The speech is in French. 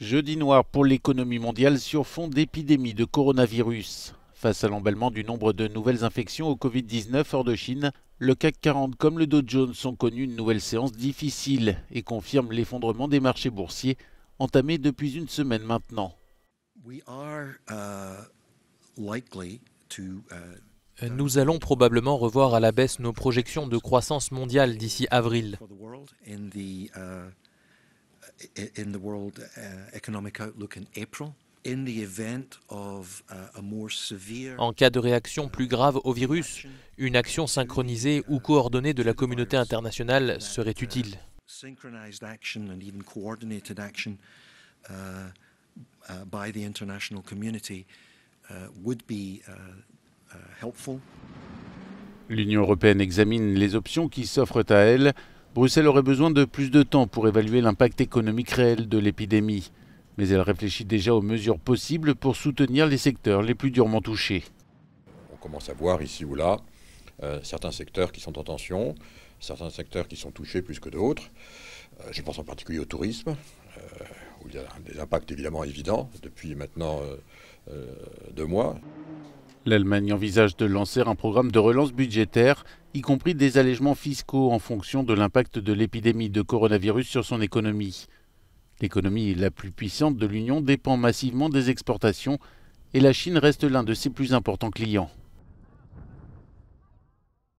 Jeudi noir pour l'économie mondiale sur fond d'épidémie de coronavirus. Face à l'emballement du nombre de nouvelles infections au Covid-19 hors de Chine, le CAC 40 comme le Dow Jones ont connu une nouvelle séance difficile et confirment l'effondrement des marchés boursiers entamé depuis une semaine maintenant. Euh, euh, Nous allons probablement revoir à la baisse nos projections de croissance mondiale d'ici avril. En cas de réaction plus grave au virus, une action synchronisée ou coordonnée de la communauté internationale serait utile. L'Union européenne examine les options qui s'offrent à elle Bruxelles aurait besoin de plus de temps pour évaluer l'impact économique réel de l'épidémie, mais elle réfléchit déjà aux mesures possibles pour soutenir les secteurs les plus durement touchés. On commence à voir ici ou là euh, certains secteurs qui sont en tension, certains secteurs qui sont touchés plus que d'autres. Euh, je pense en particulier au tourisme, euh, où il y a des impacts évidemment évidents depuis maintenant deux mois. L'Allemagne envisage de lancer un programme de relance budgétaire, y compris des allègements fiscaux en fonction de l'impact de l'épidémie de coronavirus sur son économie. L'économie la plus puissante de l'Union dépend massivement des exportations et la Chine reste l'un de ses plus importants clients.